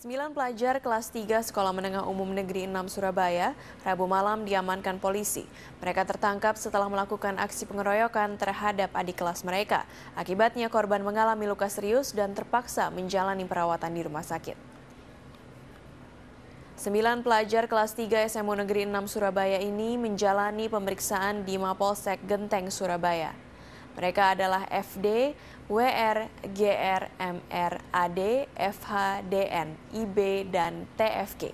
Sembilan pelajar kelas 3 Sekolah Menengah Umum Negeri 6 Surabaya, Rabu malam diamankan polisi. Mereka tertangkap setelah melakukan aksi pengeroyokan terhadap adik kelas mereka. Akibatnya korban mengalami luka serius dan terpaksa menjalani perawatan di rumah sakit. Sembilan pelajar kelas 3 SMU Negeri 6 Surabaya ini menjalani pemeriksaan di Mapolsek Genteng, Surabaya. Mereka adalah FD, WR, GR, MR, AD, FH, DN, IB, dan TFK.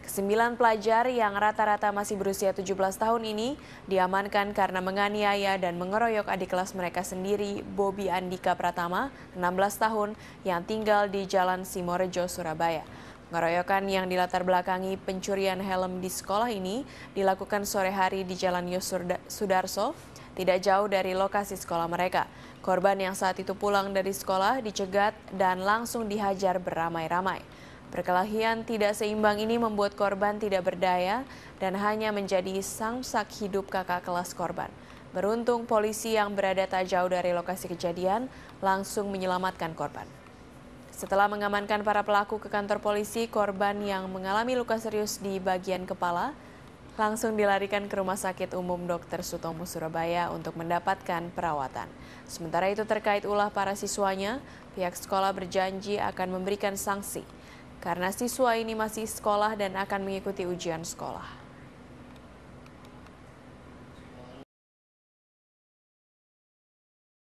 Kesembilan pelajar yang rata-rata masih berusia 17 tahun ini diamankan karena menganiaya dan mengeroyok adik kelas mereka sendiri, Bobi Andika Pratama, 16 tahun, yang tinggal di Jalan Simorejo, Surabaya. Pengeroyokan yang dilatar belakangi pencurian helm di sekolah ini dilakukan sore hari di Jalan Sudarso, tidak jauh dari lokasi sekolah mereka. Korban yang saat itu pulang dari sekolah dicegat dan langsung dihajar beramai-ramai. Perkelahian tidak seimbang ini membuat korban tidak berdaya dan hanya menjadi samsak hidup kakak kelas korban. Beruntung polisi yang berada tak jauh dari lokasi kejadian langsung menyelamatkan korban. Setelah mengamankan para pelaku ke kantor polisi, korban yang mengalami luka serius di bagian kepala langsung dilarikan ke Rumah Sakit Umum Dr. Sutomo Surabaya untuk mendapatkan perawatan. Sementara itu terkait ulah para siswanya, pihak sekolah berjanji akan memberikan sanksi karena siswa ini masih sekolah dan akan mengikuti ujian sekolah.